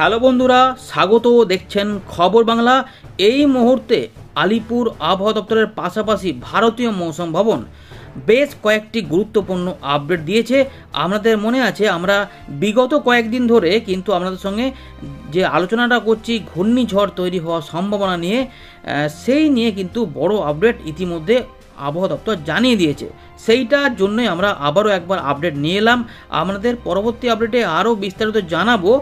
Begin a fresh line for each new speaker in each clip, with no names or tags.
hello বন্ধুরা স্বাগত দেখছেন খবর বাংলা এই মুহূর্তে আলিপুর আবহাওয়া দপ্তরের পাশাপাশি ভারতীয় মৌসুম ভবন বেশ কয়েকটি গুরুত্বপূর্ণ আপডেট দিয়েছে আপনাদের মনে আছে আমরা বিগত কয়েকদিন ধরে কিন্তু আপনাদের সঙ্গে যে আলোচনাটা করছি ঘূর্ণিঝড় তৈরি হওয়ার সম্ভাবনা নিয়ে সেই নিয়ে কিন্তু বড় আপডেট ইতিমধ্যে আবহাওয়া দপ্তর জানিয়ে দিয়েছে সেইটার জন্যই আমরা আবারও একবার আপডেট নিয়ে এলাম আমাদের পরবর্তী আপডেটে আরও বিস্তারিত জানাবো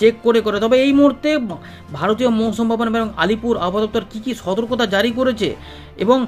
চেক করে করে তবে এই মুহূর্তে ভারতীয় মৌসুম ভবন এবং আলিপুর আবহাওয়া দপ্তর কী কী সতর্কতা জারি করেছে এবং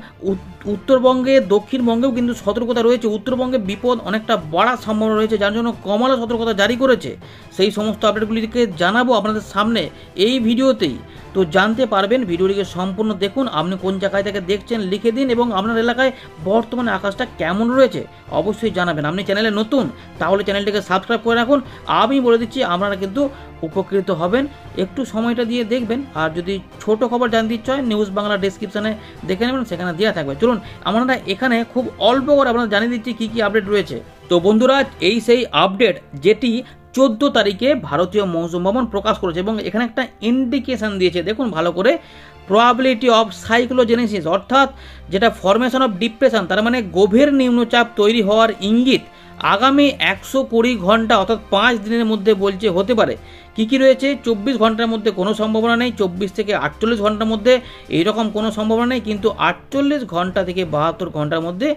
উত্তরবঙ্গে দক্ষিণবঙ্গেও কিন্তু সতর্কতা রয়েছে উত্তরবঙ্গে বিপদ অনেকটা বাড়ার সম্ভাবনা রয়েছে যার জন্য কমলা সতর্কতা জারি করেছে সেই সমস্ত আপডেটগুলিকে জানাবো আপনাদের সামনে এই ভিডিওতেই তো জানতে পারবেন ভিডিওটিকে সম্পূর্ণ দেখুন আপনি কোন জায়গায় থেকে দেখছেন লিখে দিন এবং আপনার এলাকায় বর্তমানে আকাশটা কেমন কেমন রয়েছে অবশ্যই জানাবেন আপনি চ্যানেলে নতুন তাহলে চ্যানেলটিকে সাবস্ক্রাইব করে রাখুন আমি বলে দিচ্ছি আপনারা কিন্তু উপকৃত হবেন একটু সময়টা দিয়ে দেখবেন আর যদি ছোট খবর জানতে ইচ্ছা হয় নিউজ বাংলা ডিসক্রিপশানে দেখে নেবেন সেখানে দেওয়া থাকবে চলুন আমরা এখানে খুব অল্প করে আপনারা জানিয়ে দিচ্ছি কী কী আপডেট রয়েছে তো বন্ধুরা এই সেই আপডেট যেটি চোদ্দ তারিখে ভারতীয় মৌসুম ভবন প্রকাশ করেছে এবং এখানে একটা ইন্ডিকেশন দিয়েছে দেখুন ভালো করে প্রবাবিলিটি অফ সাইক্লোজেনেসিস অর্থাৎ যেটা ফরমেশন অফ ডিপ্রেশন তার মানে গভীর নিম্নচাপ তৈরি হওয়ার ইঙ্গিত আগামী একশো কুড়ি ঘন্টা অর্থাৎ পাঁচ দিনের মধ্যে বলছে হতে পারে কী কী রয়েছে চব্বিশ ঘন্টার মধ্যে কোনো সম্ভাবনা নেই চব্বিশ থেকে আটচল্লিশ ঘন্টার মধ্যে এইরকম কোনো সম্ভাবনা নেই কিন্তু আটচল্লিশ ঘন্টা থেকে বাহাত্তর ঘন্টার মধ্যে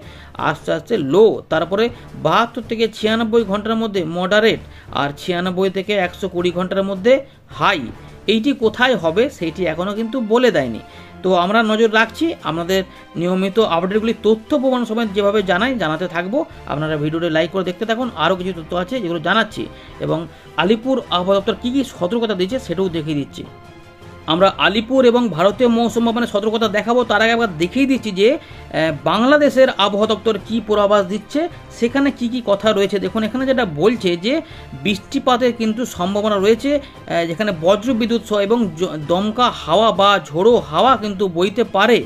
আস্তে আস্তে লো তারপরে বাহাত্তর থেকে ছিয়ানব্বই ঘন্টার মধ্যে মডারেট আর ছিয়ানব্বই থেকে একশো কুড়ি ঘন্টার মধ্যে হাই এইটি কোথায় হবে সেইটি এখনও কিন্তু বলে দেয়নি তো আমরা নজর রাখছি আপনাদের নিয়মিত আপডেটগুলি তথ্য প্রমাণ সময় যেভাবে জানাই জানাতে থাকবো আপনারা ভিডিওটি লাইক করে দেখতে থাকুন আরও কিছু তথ্য আছে যেগুলো জানাচ্ছি এবং আলিপুর আবহাওয়া দপ্তর কী কী সতর্কতা দিয়েছে সেটাও দেখিয়ে দিচ্ছি আমরা আলিপুর এবং ভারতীয় মৌসুম মানে সতর্কতা দেখাবো তার আগে একবার দেখিয়ে দিচ্ছি যে বাংলাদেশের আবহাওয়া দপ্তর কী পূর্বাভাস দিচ্ছে সেখানে কি কি কথা রয়েছে দেখুন এখানে যেটা বলছে যে বৃষ্টিপাতের কিন্তু সম্ভাবনা রয়েছে যেখানে বজ্রবিদ্যুৎ সহ এবং দমকা হাওয়া বা ঝোড়ো হাওয়া কিন্তু বইতে পারে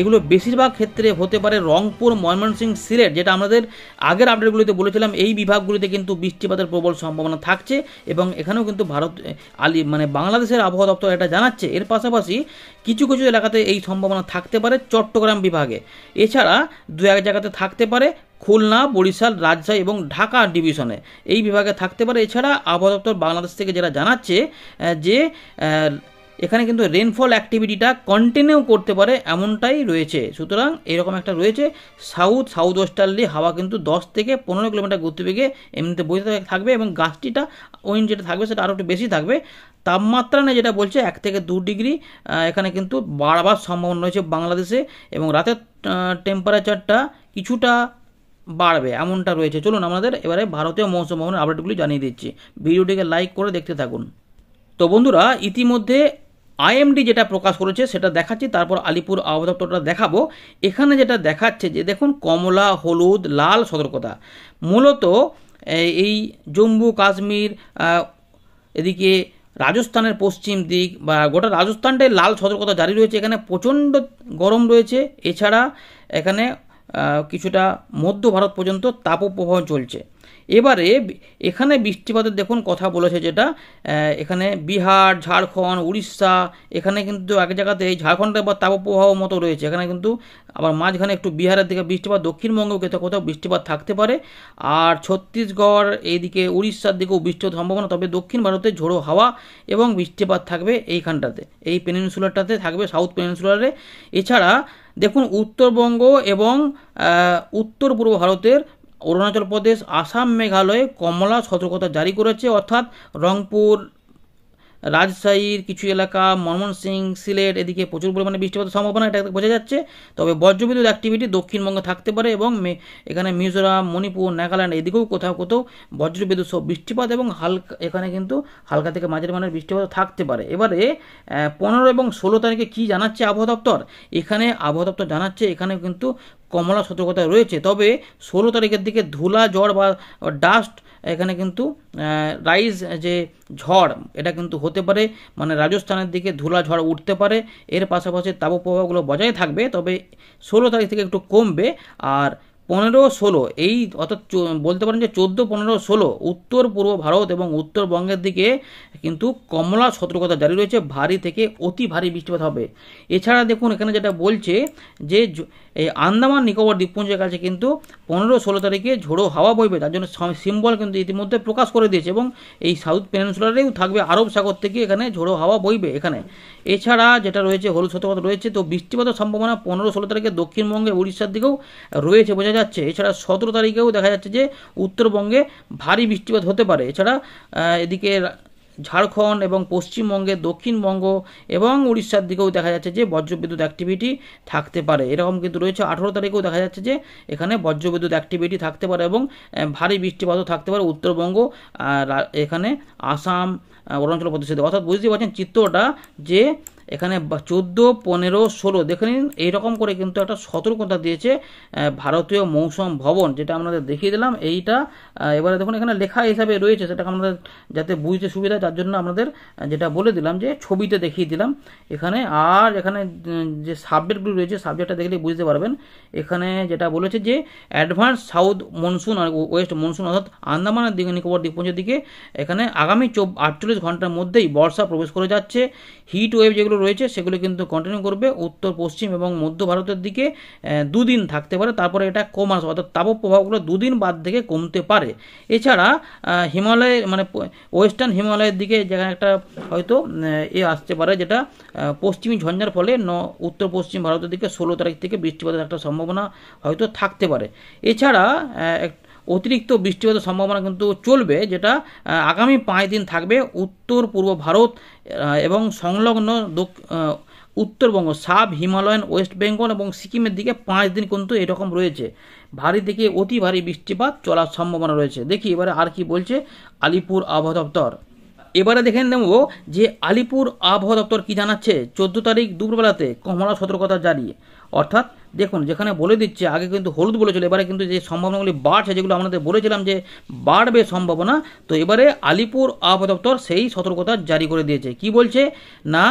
এগুলো বেশিরভাগ ক্ষেত্রে হতে পারে রংপুর ময়মনসিংহ সিলেট যেটা আমাদের আগের আপডেটগুলিতে বলেছিলাম এই বিভাগগুলিতে কিন্তু বৃষ্টিপাতের প্রবল সম্ভাবনা থাকছে এবং এখানেও কিন্তু ভারত আলি মানে বাংলাদেশের আবহাওয়া দপ্তর এটা জানাচ্ছে এর পাশাপাশি কিছু কিছু এলাকাতে এই সম্ভাবনা থাকতে পারে চট্টগ্রাম বিভাগে এছাড়া দু এক জায়গাতে থাকতে পারে খুলনা বরিশাল রাজশাহী এবং ঢাকা ডিভিশনে এই বিভাগে থাকতে পারে এছাড়া আবহাওয়া দপ্তর বাংলাদেশ থেকে যারা জানাচ্ছে যে এখানে কিন্তু রেনফল অ্যাক্টিভিটিটা কন্টিনিউ করতে পারে এমনটাই রয়েছে সুতরাং এরকম একটা রয়েছে সাউথ সাউথ ওয়েস্টার্লি হাওয়া কিন্তু দশ থেকে পনেরো কিলোমিটার গতিবেগে এমনিতে বইতে থাকবে এবং গাছটিটা ওইন যেটা থাকবে সেটা আরও একটু বেশি থাকবে তাপমাত্রা নিয়ে যেটা বলছে এক থেকে দু ডিগ্রি এখানে কিন্তু বাড়বার সম্ভাবনা রয়েছে বাংলাদেশে এবং রাতের টেম্পারেচারটা কিছুটা বাড়বে এমনটা রয়েছে চলুন আমাদের এবারে ভারতীয় মৌসুম ভবনের আপডেটগুলি জানিয়ে দিচ্ছি ভিডিওটিকে লাইক করে দেখতে থাকুন তো বন্ধুরা ইতিমধ্যে আইএমডি যেটা প্রকাশ করেছে সেটা দেখাচ্ছি তারপর আলিপুর আবহাওয়া দেখাবো এখানে যেটা দেখাচ্ছে যে দেখুন কমলা হলুদ লাল সতর্কতা মূলত এই জম্মু কাশ্মীর এদিকে রাজস্থানের পশ্চিম দিক বা গোটা রাজস্থানটায় লাল সতর্কতা জারি রয়েছে এখানে প্রচণ্ড গরম রয়েছে এছাড়া এখানে কিছুটা মধ্য ভারত পর্যন্ত তাপপ্রবাহ চলছে এবারে এখানে বৃষ্টিপাতের দেখুন কথা বলেছে যেটা এখানে বিহার ঝাড়খণ্ড উড়িষ্যা এখানে কিন্তু এক জায়গাতে এই ঝাড়খণ্ডে বা তাপপ্রবাহ মতো রয়েছে এখানে কিন্তু আবার মাঝখানে একটু বিহারের দিকে বৃষ্টিপাত দক্ষিণবঙ্গেও কোথাও কোথাও বৃষ্টিপাত থাকতে পারে আর ছত্তিশগড় এইদিকে উড়িষ্যার দিকেও বৃষ্টিপাত সম্ভাবনা তবে দক্ষিণ ভারতে ঝোড়ো হাওয়া এবং বৃষ্টিপাত থাকবে এইখানটাতে এই পেনিনসুলারটাতে থাকবে সাউথ পেনিনসুলারে এছাড়া দেখুন উত্তরবঙ্গ এবং উত্তর পূর্ব ভারতের অরুণাচল প্রদেশ আসাম মেঘালয়ে কমলা সতর্কতা জারি করেছে অর্থাৎ রংপুর রাজশাহীর কিছু এলাকা ময়মনসিং সিলেট এদিকে প্রচুর পরিমাণে বৃষ্টিপাতের সম্ভাবনা এটা বোঝা যাচ্ছে তবে বজ্রবিদ্যুৎ অ্যাক্টিভিটি দক্ষিণবঙ্গে থাকতে পারে এবং এখানে মিজোরাম মণিপুর নাগাল্যান্ড এদিকেও কোথাও কোথাও বজ্রবিদ্যুৎ সব বৃষ্টিপাত এবং হালকা এখানে কিন্তু হালকা থেকে মাঝের মানের বৃষ্টিপাত থাকতে পারে এবারে পনেরো এবং ষোলো তারিখে কী জানাচ্ছে আবহাওয়া দপ্তর এখানে আবহাওয়া দপ্তর জানাচ্ছে এখানে কিন্তু কমলা সতর্কতা রয়েছে তবে ষোলো তারিখের দিকে ধুলা জ্বর বা ডাস্ট এখানে কিন্তু রাইজ যে ঝড় এটা কিন্তু হতে পারে মানে রাজস্থানের দিকে ধুলা ঝড় উঠতে পারে এর পাশাপাশি তাপপ্রবাহগুলো বজায় থাকবে তবে ষোলো তারিখ থেকে একটু কমবে আর পনেরো ষোলো এই অর্থাৎ বলতে পারেন যে চোদ্দো পনেরো ষোলো উত্তর পূর্ব ভারত এবং উত্তরবঙ্গের দিকে কিন্তু কমলা সতর্কতা জারি রয়েছে ভারী থেকে অতি ভারী বৃষ্টিপাত হবে এছাড়া দেখুন এখানে যেটা বলছে যে এই আন্দামান নিকোবর দ্বীপপুঞ্জের কাছে কিন্তু পনেরো ষোলো তারিখে ঝোড়ো হাওয়া বইবে তার জন্য সিম্বল কিন্তু ইতিমধ্যে প্রকাশ করে দিয়েছে এবং এই সাউথ পেনসুলারেও থাকবে আরব সাগর থেকে এখানে ঝোড়ো হাওয়া বইবে এখানে এছাড়া যেটা রয়েছে হলুদ সতর্কতা রয়েছে তো বৃষ্টিপাতের সম্ভাবনা পনেরো ষোলো তারিখে দক্ষিণবঙ্গে উড়িষ্যার দিকেও রয়েছে বোঝা যায় যাচ্ছে এছাড়া সতেরো তারিখেও দেখা যাচ্ছে যে উত্তরবঙ্গে ভারী বৃষ্টিপাত হতে পারে এছাড়া এদিকে ঝাড়খণ্ড এবং পশ্চিমবঙ্গে দক্ষিণবঙ্গ এবং উড়িষ্যার দিকেও দেখা যাচ্ছে যে বজ্রবিদ্যুৎ অ্যাক্টিভিটি থাকতে পারে এরকম কিন্তু রয়েছে আঠেরো তারিখেও দেখা যাচ্ছে যে এখানে বজ্রবিদ্যুৎ অ্যাক্টিভিটি থাকতে পারে এবং ভারী বৃষ্টিপাতও থাকতে পারে উত্তরবঙ্গ এখানে আসাম অরুণাচল প্রদেশে অর্থাৎ বুঝতে পারছেন চিত্রটা যে এখানে চোদ্দো পনেরো ষোলো দেখে নিন এইরকম করে কিন্তু একটা সতর্কতা দিয়েছে ভারতীয় মৌসুম ভবন যেটা আমাদের দেখিয়ে দিলাম এইটা এবারে দেখুন এখানে লেখা হিসাবে রয়েছে সেটাকে আমাদের যাতে বুঝতে সুবিধা তার জন্য আমাদের যেটা বলে দিলাম যে ছবিতে দেখিয়ে দিলাম এখানে আর এখানে যে সাবজেক্টগুলি রয়েছে সাবজেক্টটা দেখলে বুঝতে পারবেন এখানে যেটা বলেছে যে advance south monsoon west monsoon অর্থাৎ আন্দামানের দিকে নিকোবর দ্বীপপুঞ্জের দিকে এখানে আগামী চব আটচল্লিশ ঘন্টার মধ্যেই বর্ষা প্রবেশ করে যাচ্ছে হিট ওয়েভ যেগুলো রয়েছে সেগুলো কিন্তু কন্টিনিউ করবে উত্তর পশ্চিম এবং মধ্য ভারতের দিকে দুদিন থাকতে পারে তারপরে এটা কম কমাস অর্থাৎ তাপপ্রভাবগুলো দুদিন বাদ থেকে কমতে পারে এছাড়া হিমালয় মানে ওয়েস্টার্ন হিমালয়ের দিকে যেখানে একটা হয়তো এ আসতে পারে যেটা পশ্চিমী ঝঞ্ঝার ফলে ন উত্তর পশ্চিম ভারতের দিকে ষোলো তারিখ থেকে বৃষ্টিপাতের একটা সম্ভাবনা হয়তো থাকতে পারে এছাড়া অতিরিক্ত বৃষ্টিপাতের সম্ভাবনা কিন্তু চলবে যেটা আগামী পাঁচ দিন থাকবে উত্তর পূর্ব ভারত এবং সংলগ্ন Uttarbanga sub Himalayan West Bengal এবং সিকিমের দিকে পাঁচ দিন কিন্তু এরকম রয়েছে ভারী থেকে অতি ভারী বৃষ্টিপাত চলার সম্ভাবনা রয়েছে দেখি এবারে আর কি বলছে আলিপুর আবহাওয়া দপ্তর এবারে দেখে নেব যে আলিপুর আবহাওয়া দপ্তর কী জানাচ্ছে চোদ্দ তারিখ দুপুরবেলাতে কমলা সতর্কতা জারি অর্থাৎ দেখুন যেখানে বলে দিচ্ছে আগে কিন্তু হলুদ বলেছিল এবারে কিন্তু যে সম্ভাবনাগুলি বাড়ছে যেগুলো আমাদের বলেছিলাম যে বাড়বে সম্ভাবনা তো এবারে আলিপুর আবহাওয়া দপ্তর সেই সতর্কতা জারি করে দিয়েছে কি বলছে না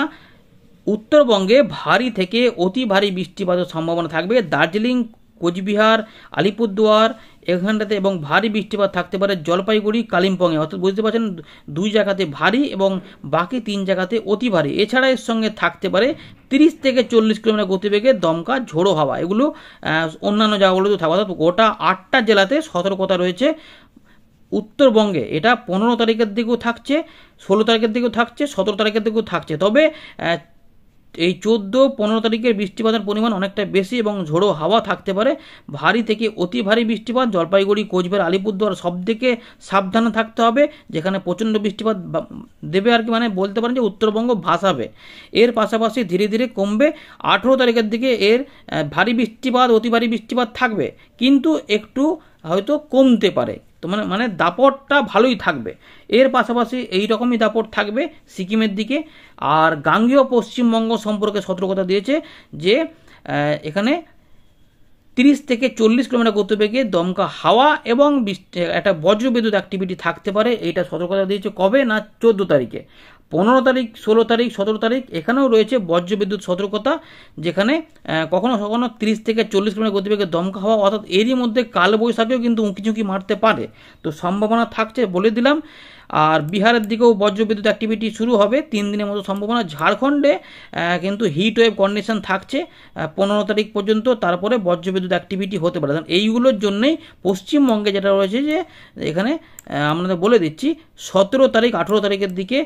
উত্তরবঙ্গে ভারী থেকে অতি ভারী বৃষ্টিপাতের সম্ভাবনা থাকবে দার্জিলিং কোচবিহার আলিপুরদুয়ার এখানটাতে এবং ভারী বৃষ্টিপাত থাকতে পারে জলপাইগুড়ি কালিম্পংয়ে অর্থাৎ বুঝতে পারছেন দুই জায়গাতে ভারী এবং বাকি তিন জায়গাতে অতি ভারী এছাড়া এর সঙ্গে থাকতে পারে তিরিশ থেকে চল্লিশ কিলোমিটার গতিবেগে দমকা ঝোড়ো হাওয়া এগুলো অন্যান্য জায়গাগুলোতে থাকবে অর্থাৎ গোটা আটটা জেলাতে সতর্কতা রয়েছে উত্তরবঙ্গে এটা পনেরো তারিখের দিকেও থাকছে ষোলো তারিখের দিকেও থাকছে সতেরো তারিখের দিকেও থাকছে তবে এই চোদ্দ পনেরো তারিখের বৃষ্টিপাতের পরিমাণ অনেকটা বেশি এবং ঝোড়ো হাওয়া থাকতে পারে ভারী থেকে অতি ভারী বৃষ্টিপাত জলপাইগুড়ি কোচবিহার আলিপুরদুয়ার সব থেকে সাবধানে থাকতে হবে যেখানে প্রচণ্ড বৃষ্টিপাত দেবে আর কি মানে বলতে পারেন যে উত্তরবঙ্গ ভাসাবে এর পাশাপাশি ধীরে ধীরে কমবে আঠেরো তারিখের দিকে এর ভারী বৃষ্টিপাত অতি ভারী বৃষ্টিপাত থাকবে কিন্তু একটু হয়তো কমতে পারে তো মানে মানে দাপটটা ভালোই থাকবে এর পাশাপাশি এই রকমই দাপট থাকবে সিকিমের দিকে আর গাঙ্গীয় পশ্চিমবঙ্গ সম্পর্কে সতর্কতা দিয়েছে যে এখানে তিরিশ থেকে চল্লিশ কিলোমিটার গতিবেগে দমকা হাওয়া এবং একটা বজ্রবিদ্যুৎ অ্যাক্টিভিটি থাকতে পারে এইটা সতর্কতা দিয়েছে কবে না চোদ্দো তারিখে পনেরো তারিখ ষোলো তারিখ সতেরো তারিখ এখানেও রয়েছে বজ্রবিদ্যুৎ সতর্কতা যেখানে কখনো কখনো তিরিশ থেকে চল্লিশ কিলোমিটার গতিবেগে দমকা হওয়া অর্থাৎ এরই মধ্যে কালবৈশাখেও কিন্তু উঁকিঝুঁকি মারতে পারে তো সম্ভাবনা থাকছে বলে দিলাম আর বিহারের দিকেও বজ্রবিদ্যুৎ অ্যাক্টিভিটি শুরু হবে তিন দিনের মতো সম্ভাবনা ঝাড়খণ্ডে কিন্তু হিট ওয়েভ কন্ডিশন থাকছে পনেরো তারিখ পর্যন্ত তারপরে বজ্রবিদ্যুৎ অ্যাক্টিভিটি হতে পারে কারণ এইগুলোর জন্যেই পশ্চিমবঙ্গে যেটা রয়েছে যে এখানে আমরা বলে দিচ্ছি সতেরো তারিখ আঠেরো তারিখের দিকে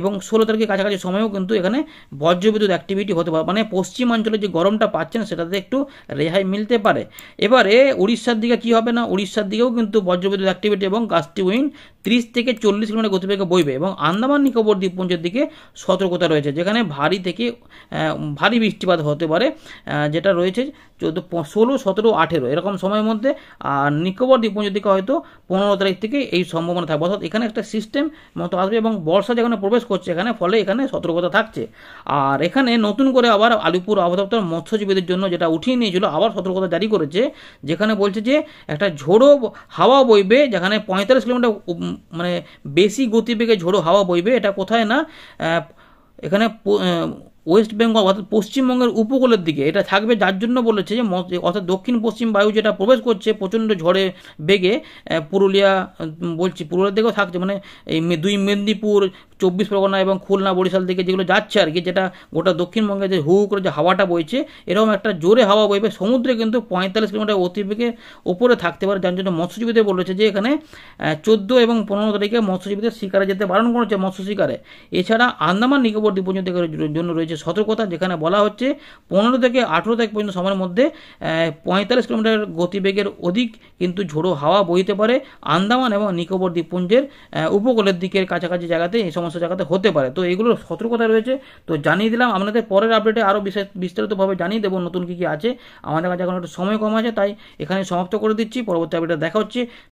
এবং ষোলো তারিখের কাছাকাছি সময়ও কিন্তু এখানে বজ্রবিদ্যুৎ অ্যাক্টিভিটি হতে পারে মানে পশ্চিমাঞ্চলে যে গরমটা পাচ্ছেন সেটাতে একটু রেহাই মিলতে পারে এবারে উড়িষ্যার দিকে কি হবে না উড়িষ্যার দিকেও কিন্তু বজ্রবিদ্যুৎ অ্যাক্টিভিটি এবং গাস্টি উইন্ড ত্রিশ থেকে চল্লিশ চল্লিশ কিলোমিটার গতিবেগে বইবে এবং আন্দামান নিকোবর দ্বীপপুঞ্জের দিকে সতর্কতা রয়েছে যেখানে ভারী থেকে ভারী বৃষ্টিপাত হতে পারে যেটা রয়েছে চোদ্দো ষোলো সতেরো আঠেরো এরকম সময়ের মধ্যে আর নিকোবর দ্বীপপুঞ্জের দিকে হয়তো পনেরো তারিখ থেকে এই সম্ভাবনা থাকবে অর্থাৎ এখানে একটা সিস্টেম মতো আসবে এবং বর্ষা যেখানে প্রবেশ করছে এখানে ফলে এখানে সতর্কতা থাকছে আর এখানে নতুন করে আবার আলিপুর আবহাওয়া মৎস্যজীবীদের জন্য যেটা উঠিয়ে নিয়েছিল আবার সতর্কতা জারি করেছে যেখানে বলছে যে একটা ঝোড়ো হাওয়া বইবে যেখানে পঁয়তাল্লিশ কিলোমিটার মানে বেশি গতিবেগে ঝোড়ো হাওয়া বইবে এটা কোথায় না এখানে ওয়েস্ট বেঙ্গল অর্থাৎ পশ্চিমবঙ্গের উপকূলের দিকে এটা থাকবে যার জন্য বলেছে যে অর্থাৎ দক্ষিণ পশ্চিম বায়ু যেটা প্রবেশ করছে প্রচণ্ড ঝড়ে বেগে পুরুলিয়া বলছি পুরুলিয়ার দিকেও থাকছে মানে এই দুই মেদিনীপুর চব্বিশ পরগনা এবং খুলনা বরিশাল দিকে যেগুলো যাচ্ছে আর কি যেটা গোটা দক্ষিণবঙ্গে যে হু করে যে হাওয়াটা বইছে এরকম একটা জোরে হাওয়া বইবে সমুদ্রে কিন্তু পঁয়তাল্লিশ কিলোমিটার অতিবেগে ওপরে থাকতে পারে যার জন্য মৎস্যজীবীদের বলেছে যে এখানে চোদ্দো এবং পনেরো তারিখে মৎস্যজীবীদের শিকারে যেতে বারণ করেছে মৎস্য শিকারে এছাড়া আন্দামান নিকোবর দ্বীপপুঞ্জের জন্য রয়েছে সতর্কতা যেখানে বলা হচ্ছে পনেরো থেকে আঠেরো তারিখ পর্যন্ত সময়ের মধ্যে পঁয়তাল্লিশ কিলোমিটার গতিবেগের অধিক কিন্তু ঝোড়ো হাওয়া বইতে পারে আন্দামান এবং নিকোবর দ্বীপপুঞ্জের উপকূলের দিকের কাছাকাছি জায়গাতে এই সময় সমস্ত জায়গাতে হতে পারে তো এগুলোর সতর্কতা রয়েছে তো জানিয়ে দিলাম আপনাদের পরের আপডেটে আরও বিশেষ বিস্তারিতভাবে জানিয়ে দেবো নতুন কী কী আছে আমাদের কাছে এখন একটু সময় কম আছে তাই এখানে সমাপ্ত করে দিচ্ছি পরবর্তী আপডেটে দেখা হচ্ছে